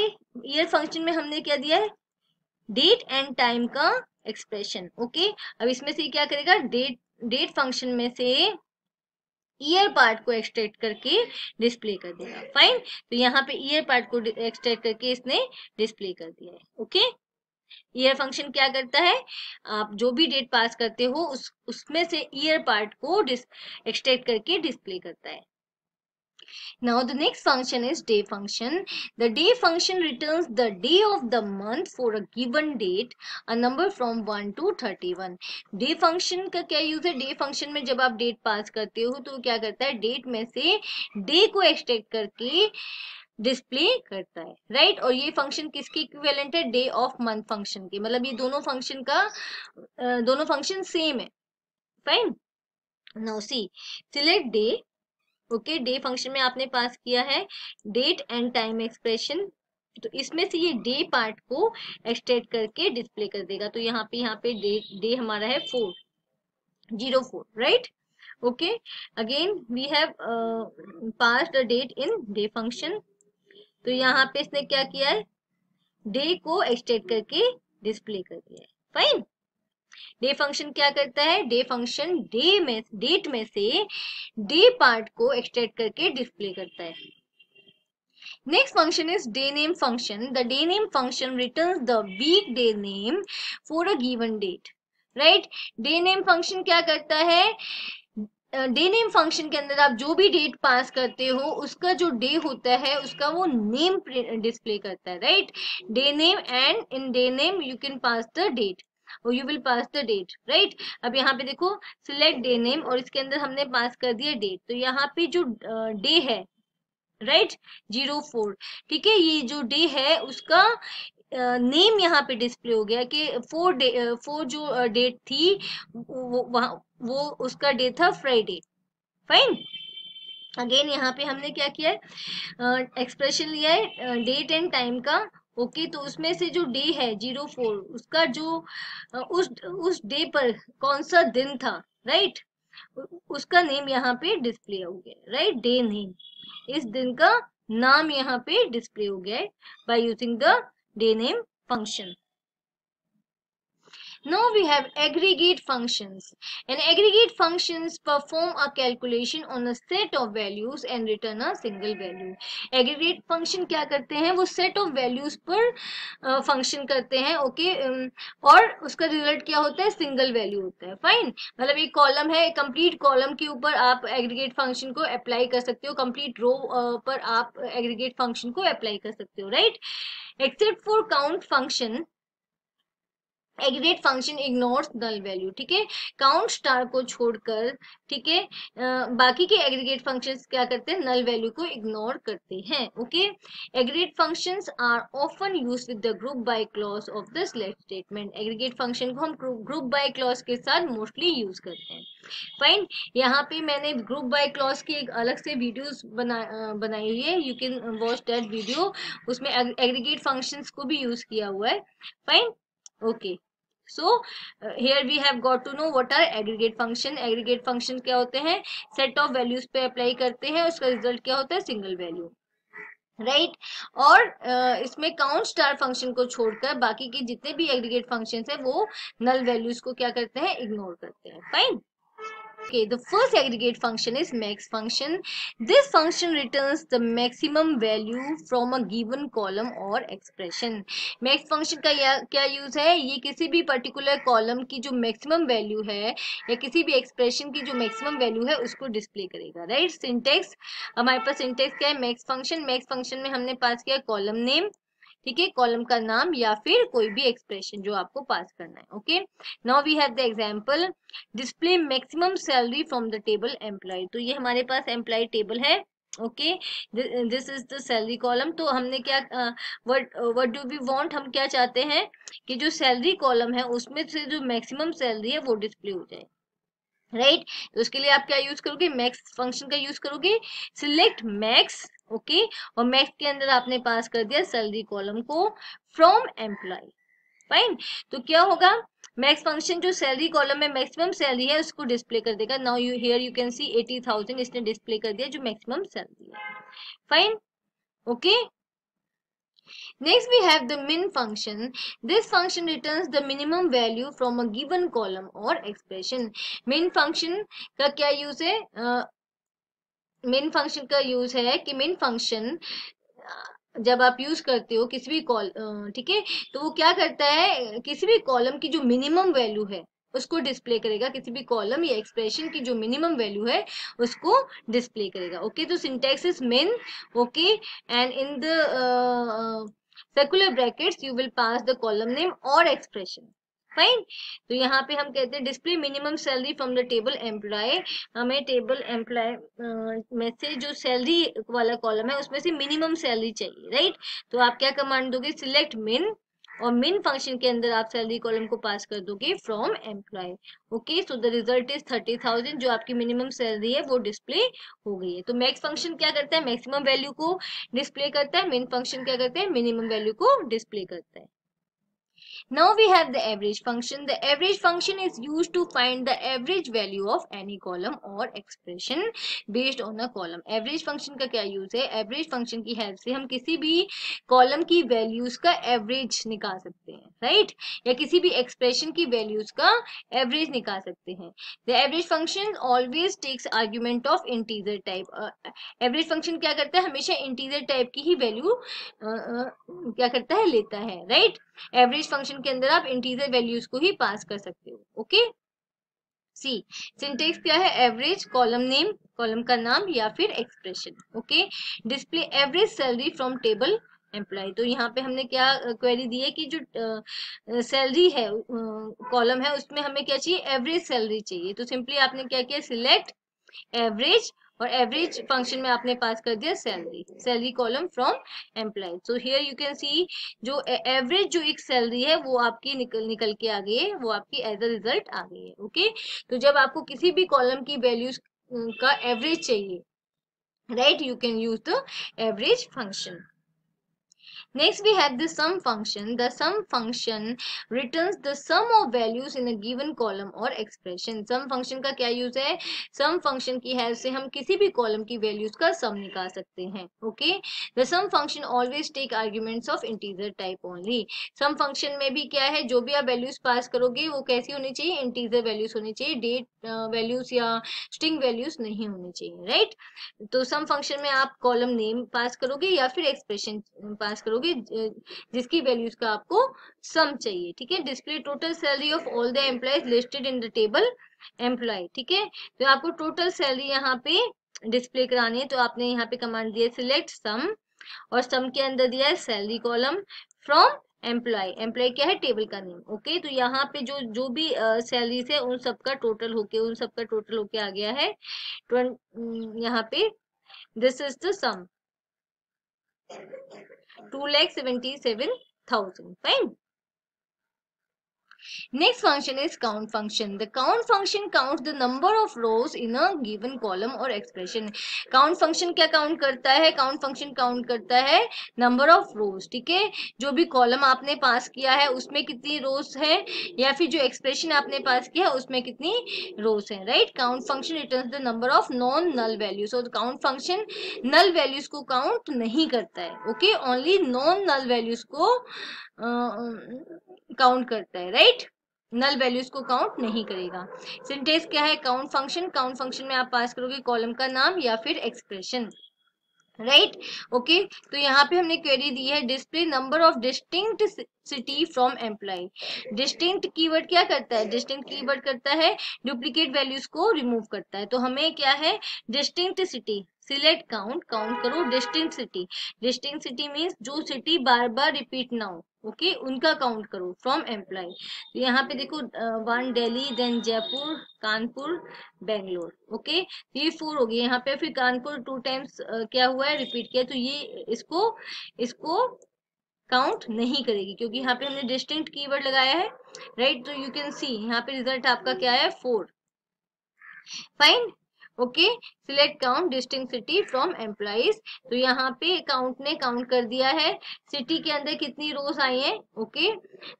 ईयर फंक्शन में हमने क्या दिया है डेट एंड टाइम का एक्सप्रेशन ओके अब इसमें से क्या करेगा डेट डेट फंक्शन में से ईयर पार्ट को एक्सट्रैक्ट करके डिस्प्ले कर देगा फाइन तो यहाँ पे ईयर पार्ट को एक्सट्रैक्ट करके इसने डिस्प्ले कर दिया है ओके okay? ईयर फंक्शन क्या करता है आप जो भी डेट पास करते हो उस उसमें से ईयर पार्ट को एक्सट्रैक्ट करके डिस्प्ले करता है Now the next function is day function. The day function returns the day of the month for a given date, a number from one to thirty-one. Day function का क्या use है Day function में जब आप date pass करते हो तो क्या करता है Date में से day को extract करके डिस्प्ले करता है राइट right? और ये फंक्शन किसके इक्विवेलेंट है डे ऑफ मंथ फंक्शन के मतलब ये दोनों फंक्शन का दोनों फंक्शन सेम है fine now see select day okay day function में आपने पास किया है डेट एंड टाइम एक्सप्रेशन तो इसमें से ये डे पार्ट को एक्सटेड करके डिस्प्ले कर देगा तो यहाँ पे यहाँ पे डे डे हमारा है four zero four right okay again we have passed the date in day function तो यहाँ पे इसने क्या किया है डे को एक्सटेंड करके डिस्प्ले कर दिया है फाइन डे फंक्शन क्या करता है डे फंक्शन डे में डेट में से डे पार्ट को एक्सटेंड करके डिस्प्ले करता है next function is day name function the day name function return the week day name for a given date right day name function क्या करता है डे नेम फंक्शन के अंदर आप जो भी डेट पास करते हो उसका जो डे होता है उसका वो नेम डिस्प्ले करता है right day name and in day name you can pass the date और you will pass the date right अब यहाँ पे देखो सिलेक्ट डे नेम और इसके अंदर हमने पास कर दिया डेट तो यहाँ पे जो डे है राइट जीरो फोर ठीक है ये जो डे है उसका नेम यहाँ पे डिस्प्ले हो गया कि फोर डे फोर जो डेट थी वो, वो उसका डे था फ्राइडे फाइन अगेन यहाँ पे हमने क्या किया है एक्सप्रेशन लिया है डेट एंड टाइम का ओके okay, तो उसमें से जो डे है जीरो फोर उसका जो उस उस डे पर कौन सा दिन था राइट उसका नेम यहाँ पे डिस्प्ले हो गया राइट डे नेम इस दिन का नाम यहाँ पे डिस्प्ले हो गया है by using the rename name function. Now we have aggregate functions. And aggregate functions perform a calculation on a set of values and return a single value. Aggregate function क्या करते हैं वो set of values पर function करते हैं okay okay? और उसका result क्या होता है सिंगल वैल्यू होता है फाइन मतलब एक कॉलम है कंप्लीट कॉलम के ऊपर आप एग्रीगेट फंक्शन को अप्लाई कर सकते हो row uh, पर आप aggregate function को apply कर सकते हो right except for count function aggregate function ignores null value ठीक है काउंट स्टार को छोड़कर ठीक है बाकी के एग्रीगेट फंक्शंस क्या करते हैं नल वैल्यू को इग्नोर करते हैं okay aggregate functions are often use with the group by clause of the select statement aggregate function को हम ग्रुप बाय क्लॉज के साथ मोस्टली यूज करते हैं फाइन यहाँ पे मैंने ग्रुप बाय क्लॉज की एक अलग से वीडियो बना बनाई हुई है you can watch that video उसमें एग्रीगेट फंक्शंस को भी यूज किया हुआ है fine okay so here we have got to know what are aggregate function aggregate function क्या होते हैं सेट ऑफ वैल्यूज पे अप्लाई करते हैं उसका रिजल्ट क्या होता है सिंगल वैल्यू राइट right? और uh, इसमें काउंट स्टार फंक्शन को छोड़कर बाकी के जितने भी एग्रीगेट फंक्शन है वो नल वैल्यूज को क्या करते हैं इग्नोर करते हैं fine Okay, the first aggregate function is max function. This function returns the maximum value from a given column or expression. max function ka या, क्या यूज है ये किसी भी पर्टिकुलर कॉलम की जो मैक्सिमम वैल्यू है या किसी भी एक्सप्रेशन की जो मैक्सिमम वैल्यू है उसको डिस्प्ले करेगा राइट सिंटेक्स हमारे पास सिंटेक्स क्या है मैक्स फंक्शन मैक्स फंक्शन में हमने पास किया कॉलम नेम ठीक है कॉलम का नाम या फिर कोई भी एक्सप्रेशन जो आपको पास करना है okay now we have the example display maximum salary from the table employee तो ये हमारे पास एम्प्लॉय टेबल है okay this is the salary column तो हमने क्या what what do we want हम क्या चाहते हैं कि जो सैलरी कॉलम है उसमें से जो मैक्सिमम सैलरी है वो डिस्प्ले हो जाए राइट right? तो उसके लिए आप क्या यूज करोगे मैक्स फंक्शन का यूज करोगे सिलेक्ट मैक्स ओके और मैक्स के अंदर आपने पास कर दिया सैलरी कॉलम को फ्रॉम एम्प्लॉय फाइन तो क्या होगा मैक्स फंक्शन जो सैलरी कॉलम में मैक्सिमम सैलरी है उसको डिस्प्ले कर देगा now you here you can see eighty thousand इसने डिस्प्ले कर दिया जो मैक्सिमम सैलरी है fine okay next we have the min function this function returns the minimum value from a given column और एक्सप्रेशन मिन फंक्शन का क्या use है main function का यूज है कि मेन फंक्शन जब आप यूज करते हो किसी भी कॉल ठीक है तो वो क्या करता है किसी भी कॉलम की जो मिनिमम वैल्यू है उसको डिस्प्ले करेगा किसी भी कॉलम या एक्सप्रेशन की जो मिनिमम वैल्यू है उसको डिस्प्ले करेगा ओके तो syntax is min okay and in the circular brackets you will pass the column name और एक्सप्रेशन फाइन तो यहाँ पे हम कहते हैं display minimum salary from the table employee हमें टेबल एम्प्लॉय में से जो सैलरी वाला कॉलम है उसमें से मिनिमम सैलरी चाहिए राइट तो आप क्या कमांड दोगे सिलेक्ट मिन और मेन फंक्शन के अंदर आप सैलरी कॉलम को पास कर दोगे from employee okay so the result is thirty thousand जो आपकी मिनिमम सैलरी है वो डिस्प्ले हो गई है तो मैक्स फंक्शन क्या करता है मैक्सिमम वैल्यू को डिस्प्ले करता है मेन फंक्शन क्या करता है मिनिमम वैल्यू को डिस्प्ले करता है Now we have the average function. The average function is used to find the average value of any column or expression based on a column. Average function का क्या use है average function की help से हम किसी भी column की values का एवरेज निकाल सकते हैं राइट right? या किसी भी एक्सप्रेशन की वैल्यूज का एवरेज निकाल सकते हैं the average function always takes argument of integer type average function क्या करता है हमेशा इंटीजर टाइप की ही वैल्यू uh, uh, क्या करता है लेता है राइट एवरेज फंक्शन फंक्शन के अंदर आप इंटीजर वैल्यूज को ही पास कर सकते हो ओके सी सिंटेक्स क्या है एवरेज कॉलम नेम कॉलम का नाम या फिर expression okay display average salary from table employee तो यहाँ पे हमने क्या क्वेरी दी है कि जो सैलरी है कॉलम है उसमें हमें क्या चाहिए एवरेज सैलरी चाहिए तो सिंपली आपने क्या किया सिलेक्ट एवरेज और एवरेज फंक्शन में आपने पास कर दिया salary salary column from employee so here you can see जो एवरेज जो एक सैलरी है वो आपकी निकल निकल के आ गई है वो आपकी एज अ रिजल्ट आ गई है ओके okay? तो जब आपको किसी भी कॉलम की वैल्यूज का एवरेज चाहिए right you can use the average function Next we have the sum function. The sum function returns the sum of values in a given column or expression. Sum function का क्या use है sum function की help से हम किसी भी column की values का sum निकाल सकते हैं Okay? The sum function always take arguments of integer type only. Sum function में भी क्या है जो भी आप values pass करोगे वो कैसी होनी चाहिए Integer values होनी चाहिए Date values या string values नहीं होनी चाहिए right? तो sum function में आप column name pass करोगे या फिर expression pass करोगे भी जिसकी वैल्यूज का आपको सम चाहिए ठीक है display total salary of all the employees listed in the table employee ठीक है तो आपको टोटल सैलरी यहाँ पे डिस्प्ले करानी है तो आपने यहाँ पे कमांड दिया सिलेक्ट सम और सम के अंदर दिया है salary column from employee employee क्या है टेबल का नेम ओके तो यहाँ पे जो जो भी सैलरीज uh, है उन सबका टोटल होके उन सबका टोटल होके आ गया है यहाँ पे this is the sum two lakh seventy seven thousand fine Next function is count function. The count function counts the number of rows in a given column or expression. Count function क्या count करता है Count function count करता है number of rows. ठीक है जो भी column आपने पास किया है उसमें कितनी rows है या फिर जो expression आपने पास किया है उसमें कितनी rows है right? Count function returns the number of non null values. So the count function null values को count नहीं करता है okay? Only non null values को काउंट करता है राइट नल वैल्यूज को काउंट नहीं करेगा सिंटेक्स क्या है काउंट फंक्शन काउंट फंक्शन में आप पास करोगे कॉलम का नाम या फिर expression right right? Okay okay, तो यहाँ पे हमने क्वेरी दी है display number of distinct city from employee distinct keyword क्या करता है डिस्टिंक्ट कीवर्ड करता है डुप्लीकेट वैल्यूज को रिमूव करता है तो हमें क्या है distinct city select count count करो distinct city distinct city means जो सिटी बार बार रिपीट ना हो ओके उनका काउंट करो फ्रॉम एम्प्लॉय तो यहाँ पे देखो one Delhi then Jaipur Kanpur Bangalore okay ये फोर हो गए यहाँ पे फिर कानपुर टू टाइम्स क्या हुआ है रिपीट किया तो ये इसको इसको काउंट नहीं करेगी क्योंकि यहाँ पे हमने डिस्टिंक्ट कीवर्ड लगाया है राइट तो यू कैन सी यहाँ पे रिजल्ट आपका क्या है four fine okay select count distinct city from employees तो यहाँ पे काउंट ने काउंट कर दिया है सिटी के अंदर कितनी रोज आई है okay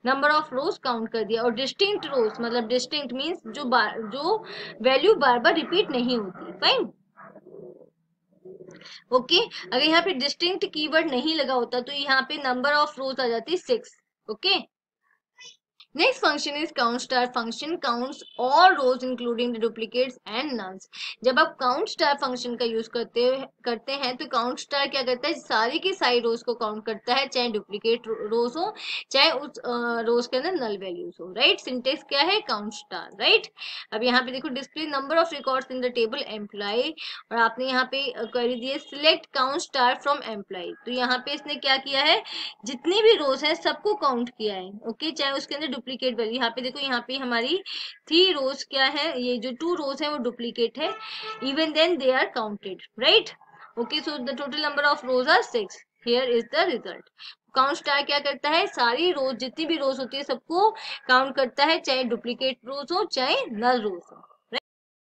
number of rows count कर दिया और डिस्टिंक्ट रोज मतलब डिस्टिंग मीन्स जो बार जो वैल्यू बार बार रिपीट नहीं होती फाइन ओके okay? अगर यहाँ पे डिस्टिंक्ट कीवर्ड नहीं लगा होता तो यहाँ पे नंबर ऑफ रोज आ जाती six okay okay? Next function is counter function counts all rows including duplicates and nulls जब आप काउंटर फंक्शन का यूज करते करते हैं तो काउंटर क्या करता है सारी की सारी रोज को काउंट करता है चाहे डुप्लीकेट रोज हो चाहे उस रोज के अंदर नल वैल्यूज हो राइट सिंटेक्स क्या है काउंटर राइट अब यहाँ पे देखो display number of records in the table employee और आपने यहाँ पे क्वेरी दी है select count star from employee तो यहाँ पे इसने क्या किया है जितनी भी रोज है सबको काउंट किया है ओके चाहे उसके अंदर डुप्लीकेट वैल्यू यहाँ पे देखो यहाँ पे हमारी थ्री रोज क्या है ये जो टू रोज है वो डुप्लीकेट है even then they are counted right okay so the total number of rows are six here is the result count star क्या करता है सारी रोज जितनी भी रोज होती है सबको काउंट करता है चाहे डुप्लीकेट रोज हो चाहे नल रोज हो